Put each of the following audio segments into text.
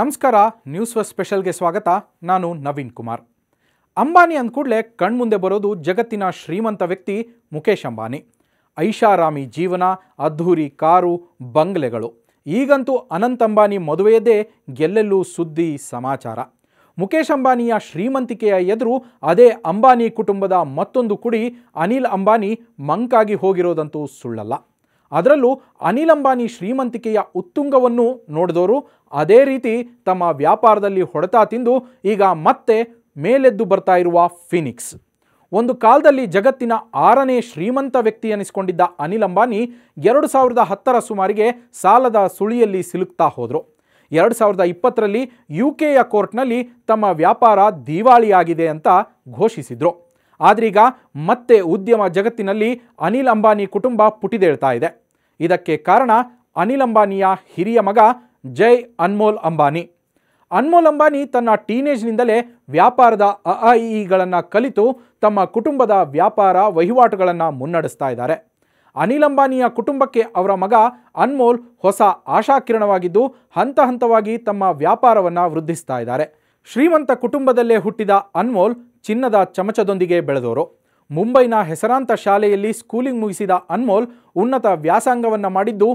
ನಮಸ್ಕಾರ news first ಸ್ಪೆಷಲ್ಗೆ ಸ್ವಾಗತ ನಾನು ನವೀನ್ ಕುಮಾರ್ ಅಂಬಾನಿ ಕೂಡಲೇ ಕಣ್ಮುಂದೆ ಬರೋದು ಜಗತ್ತಿನ ಶ್ರೀಮಂತ ವ್ಯಕ್ತಿ ಮುಖೇಶ್ ಅಂಬಾನಿ ಐಷಾರಾಮಿ ಜೀವನ ಅದ್ಧೂರಿ ಕಾರು ಬಂಗ್ಲೆಗಳು ಈಗಂತೂ ಅನಂತ ಅಂಬಾನಿ ಮದುವೆಯದೇ ಗೆಲ್ಲೆಲ್ಲೂ ಸುದ್ದಿ ಸಮಾಚಾರ ಮುಖೇಶ್ ಅಂಬಾನಿಯ ಶ್ರೀಮಂತಿಕೆಯ ಎದುರು ಅದೇ ಅಂಬಾನಿ ಕುಟುಂಬದ ಮತ್ತೊಂದು ಕುಡಿ ಅನಿಲ್ ಅಂಬಾನಿ ಮಂಕಾಗಿ ಹೋಗಿರೋದಂತೂ ಸುಳ್ಳಲ್ಲ ಅದರಲ್ಲೂ ಅನಿಲ್ ಅಂಬಾನಿ ಶ್ರೀಮಂತಿಕೆಯ ಉತ್ತುಂಗವನ್ನು ನೋಡಿದವರು ಅದೇ ರೀತಿ ತಮ್ಮ ವ್ಯಾಪಾರದಲ್ಲಿ ಹೊಡೆತ ತಿಂದು ಈಗ ಮತ್ತೆ ಮೇಲೆದ್ದು ಬರ್ತಾ ಇರುವ ಫಿನಿಕ್ಸ್ ಒಂದು ಕಾಲದಲ್ಲಿ ಜಗತ್ತಿನ ಆರನೇ ಶ್ರೀಮಂತ ವ್ಯಕ್ತಿ ಎನಿಸಿಕೊಂಡಿದ್ದ ಅನಿಲ್ ಅಂಬಾನಿ ಎರಡು ಸಾವಿರದ ಹತ್ತರ ಸುಮಾರಿಗೆ ಸಾಲದ ಸುಳಿಯಲ್ಲಿ ಸಿಲುಕ್ತಾ ಹೋದರು ಎರಡು ಸಾವಿರದ ಇಪ್ಪತ್ತರಲ್ಲಿ ಯು ಕೆಯ ಕೋರ್ಟ್ನಲ್ಲಿ ತಮ್ಮ ವ್ಯಾಪಾರ ದಿವಾಳಿಯಾಗಿದೆ ಅಂತ ಘೋಷಿಸಿದರು ಆದ್ರೀಗ ಮತ್ತೆ ಉದ್ಯಮ ಜಗತ್ತಿನಲ್ಲಿ ಅನಿಲ್ ಅಂಬಾನಿ ಕುಟುಂಬ ಪುಟಿದೇಳ್ತಾ ಇದೆ ಇದಕ್ಕೆ ಕಾರಣ ಅನಿಲ್ ಅಂಬಾನಿಯ ಹಿರಿಯ ಮಗ ಜೈ ಅನ್ಮೋಲ್ ಅಂಬಾನಿ ಅನ್ಮೋಲ್ ಅಂಬಾನಿ ತನ್ನ ಟೀನೇಜ್ನಿಂದಲೇ ವ್ಯಾಪಾರದ ಅಇಇಗಳನ್ನು ಕಲಿತು ತಮ್ಮ ಕುಟುಂಬದ ವ್ಯಾಪಾರ ವಹಿವಾಟುಗಳನ್ನು ಮುನ್ನಡೆಸ್ತಾ ಇದ್ದಾರೆ ಅನಿಲ್ ಅಂಬಾನಿಯ ಕುಟುಂಬಕ್ಕೆ ಅವರ ಮಗ ಅನ್ಮೋಲ್ ಹೊಸ ಆಶಾಕಿರಣವಾಗಿದ್ದು ಹಂತ ಹಂತವಾಗಿ ತಮ್ಮ ವ್ಯಾಪಾರವನ್ನು ವೃದ್ಧಿಸ್ತಾ ಇದ್ದಾರೆ ಶ್ರೀಮಂತ ಕುಟುಂಬದಲ್ಲೇ ಹುಟ್ಟಿದ ಅನ್ಮೋಲ್ ಚಿನ್ನದ ಚಮಚದೊಂದಿಗೆ ಬೆಳೆದವರು ಮುಂಬೈನ ಹೆಸರಾಂತ ಶಾಲೆಯಲ್ಲಿ ಸ್ಕೂಲಿಂಗ್ ಮುಗಿಸಿದ ಅನ್ಮೋಲ್ ಉನ್ನತ ವ್ಯಾಸಂಗವನ್ನು ಮಾಡಿದ್ದು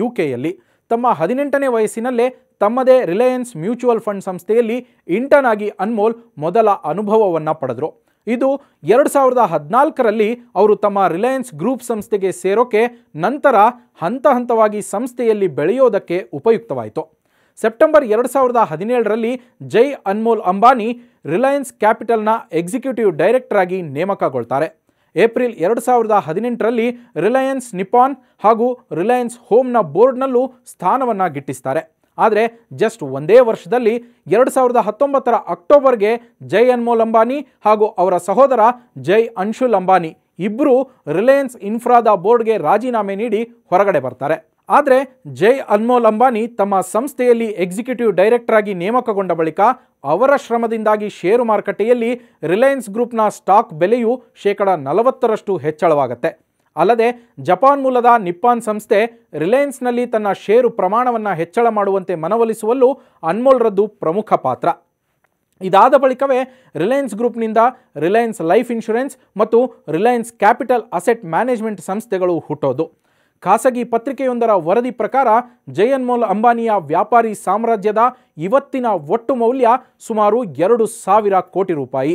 ಯುಕೆಯಲ್ಲಿ ತಮ್ಮ ಹದಿನೆಂಟನೇ ವಯಸ್ಸಿನಲ್ಲೇ ತಮ್ಮದೇ ರಿಲಯನ್ಸ್ ಮ್ಯೂಚುವಲ್ ಫಂಡ್ ಸಂಸ್ಥೆಯಲ್ಲಿ ಇಂಟರ್ನ್ ಆಗಿ ಅನ್ಮೋಲ್ ಮೊದಲ ಅನುಭವವನ್ನು ಪಡೆದರು ಇದು ಎರಡು ಸಾವಿರದ ಹದಿನಾಲ್ಕರಲ್ಲಿ ಅವರು ತಮ್ಮ ರಿಲಯನ್ಸ್ ಗ್ರೂಪ್ ಸಂಸ್ಥೆಗೆ ಸೇರೋಕೆ ನಂತರ ಹಂತ ಹಂತವಾಗಿ ಸಂಸ್ಥೆಯಲ್ಲಿ ಬೆಳೆಯೋದಕ್ಕೆ ಉಪಯುಕ್ತವಾಯಿತು ಸೆಪ್ಟೆಂಬರ್ ಎರಡು ಸಾವಿರದ ಹದಿನೇಳರಲ್ಲಿ ಜೈ ಅನ್ಮೋಲ್ ಅಂಬಾನಿ ರಿಲಯನ್ಸ್ ಕ್ಯಾಪಿಟಲ್ನ ಎಕ್ಸಿಕ್ಯೂಟಿವ್ ಡೈರೆಕ್ಟರ್ ಆಗಿ ನೇಮಕಗೊಳ್ತಾರೆ ಏಪ್ರಿಲ್ ಎರಡು ಸಾವಿರದ ಹದಿನೆಂಟರಲ್ಲಿ ರಿಲಯನ್ಸ್ ನಿಪಾನ್ ಹಾಗೂ ರಿಲಯನ್ಸ್ ಹೋಮ್ನ ಬೋರ್ಡ್ನಲ್ಲೂ ಸ್ಥಾನವನ್ನು ಗಿಟ್ಟಿಸ್ತಾರೆ ಆದರೆ ಜಸ್ಟ್ ಒಂದೇ ವರ್ಷದಲ್ಲಿ ಎರಡು ಸಾವಿರದ ಹತ್ತೊಂಬತ್ತರ ಅಕ್ಟೋಬರ್ಗೆ ಜೈ ಅನ್ಮೋಲ್ ಅಂಬಾನಿ ಹಾಗೂ ಅವರ ಸಹೋದರ ಜೈ ಅನ್ಶುಲ್ ಅಂಬಾನಿ ಇಬ್ಬರೂ ರಿಲಯನ್ಸ್ ಇನ್ಫ್ರಾದ ಬೋರ್ಡ್ಗೆ ರಾಜೀನಾಮೆ ನೀಡಿ ಹೊರಗಡೆ ಬರ್ತಾರೆ ಆದರೆ ಜೈ ಅನ್ಮೋಲ್ ಅಂಬಾನಿ ತಮ್ಮ ಸಂಸ್ಥೆಯಲ್ಲಿ ಎಕ್ಸಿಕ್ಯೂಟಿವ್ ಡೈರೆಕ್ಟರ್ ಆಗಿ ನೇಮಕಗೊಂಡ ಬಳಿಕ ಅವರ ಶ್ರಮದಿಂದಾಗಿ ಷೇರು ಮಾರುಕಟ್ಟೆಯಲ್ಲಿ ರಿಲಯನ್ಸ್ ಗ್ರೂಪ್ನ ಸ್ಟಾಕ್ ಬೆಲೆಯು ಶೇಕಡ ನಲವತ್ತರಷ್ಟು ಹೆಚ್ಚಳವಾಗುತ್ತೆ ಅಲ್ಲದೆ ಜಪಾನ್ ಮೂಲದ ನಿಪ್ಪಾನ್ ಸಂಸ್ಥೆ ರಿಲಯನ್ಸ್ನಲ್ಲಿ ತನ್ನ ಷೇರು ಪ್ರಮಾಣವನ್ನು ಹೆಚ್ಚಳ ಮಾಡುವಂತೆ ಮನವೊಲಿಸುವಲ್ಲೂ ಅನ್ಮೋಲ್ರದ್ದು ಪ್ರಮುಖ ಪಾತ್ರ ಇದಾದ ಬಳಿಕವೇ ರಿಲಯನ್ಸ್ ಗ್ರೂಪ್ನಿಂದ ರಿಲಯನ್ಸ್ ಲೈಫ್ ಇನ್ಶೂರೆನ್ಸ್ ಮತ್ತು ರಿಲಯನ್ಸ್ ಕ್ಯಾಪಿಟಲ್ ಅಸೆಟ್ ಮ್ಯಾನೇಜ್ಮೆಂಟ್ ಸಂಸ್ಥೆಗಳು ಹುಟ್ಟೋದು ಖಾಸಗಿ ಪತ್ರಿಕೆಯೊಂದರ ವರದಿ ಪ್ರಕಾರ ಜಯನ್ಮೋಲ್ ಅಂಬಾನಿಯ ವ್ಯಾಪಾರಿ ಸಾಮ್ರಾಜ್ಯದ ಇವತ್ತಿನ ಒಟ್ಟು ಮೌಲ್ಯ ಸುಮಾರು ಎರಡು ಸಾವಿರ ಕೋಟಿ ರೂಪಾಯಿ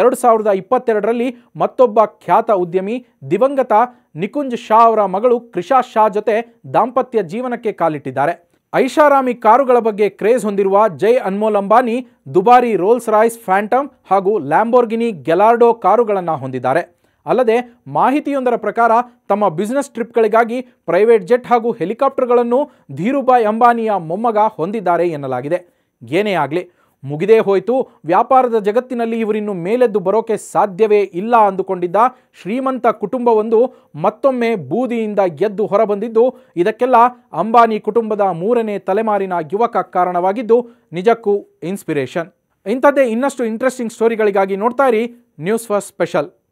ಎರಡು ಸಾವಿರದ ಇಪ್ಪತ್ತೆರಡರಲ್ಲಿ ಮತ್ತೊಬ್ಬ ಖ್ಯಾತ ಉದ್ಯಮಿ ದಿವಂಗತ ನಿಕುಂಜ್ ಶಾ ಅವರ ಮಗಳು ಕೃಷಾ ಶಾ ಜೊತೆ ದಾಂಪತ್ಯ ಜೀವನಕ್ಕೆ ಕಾಲಿಟ್ಟಿದ್ದಾರೆ ಐಷಾರಾಮಿ ಕಾರುಗಳ ಬಗ್ಗೆ ಕ್ರೇಜ್ ಹೊಂದಿರುವ ಜೈ ಅನ್ಮೋಲ್ ಅಂಬಾನಿ ದುಬಾರಿ ರೋಲ್ಸ್ ರಾಯ್ಸ್ ಫ್ಯಾಂಟಮ್ ಹಾಗೂ ಲ್ಯಾಂಬೋರ್ಗಿನಿ ಗೆಲಾರ್ಡೋ ಕಾರುಗಳನ್ನು ಹೊಂದಿದ್ದಾರೆ ಅಲ್ಲದೆ ಮಾಹಿತಿಯೊಂದರ ಪ್ರಕಾರ ತಮ್ಮ ಬಿಸ್ನೆಸ್ ಟ್ರಿಪ್ಗಳಿಗಾಗಿ ಪ್ರೈವೇಟ್ ಜೆಟ್ ಹಾಗೂ ಹೆಲಿಕಾಪ್ಟರ್ಗಳನ್ನು ಧೀರುಭಾಯ್ ಅಂಬಾನಿಯ ಮೊಮ್ಮಗ ಹೊಂದಿದ್ದಾರೆ ಎನ್ನಲಾಗಿದೆ ಏನೇ ಆಗಲಿ ಮುಗಿದೇ ಹೋಯಿತು ವ್ಯಾಪಾರದ ಜಗತ್ತಿನಲ್ಲಿ ಇವರಿನ್ನು ಮೇಲೆದ್ದು ಬರೋಕೆ ಸಾಧ್ಯವೇ ಇಲ್ಲ ಅಂದುಕೊಂಡಿದ್ದ ಶ್ರೀಮಂತ ಕುಟುಂಬವೊಂದು ಮತ್ತೊಮ್ಮೆ ಬೂದಿಯಿಂದ ಎದ್ದು ಹೊರಬಂದಿದ್ದು ಇದಕ್ಕೆಲ್ಲ ಅಂಬಾನಿ ಕುಟುಂಬದ ಮೂರನೇ ತಲೆಮಾರಿನ ಯುವಕ ಕಾರಣವಾಗಿದ್ದು ನಿಜಕ್ಕೂ ಇನ್ಸ್ಪಿರೇಷನ್ ಇಂಥದ್ದೇ ಇನ್ನಷ್ಟು ಇಂಟ್ರೆಸ್ಟಿಂಗ್ ಸ್ಟೋರಿಗಳಿಗಾಗಿ ನೋಡ್ತಾ ಇರಿ ನ್ಯೂಸ್ ಫಾರ್ ಸ್ಪೆಷಲ್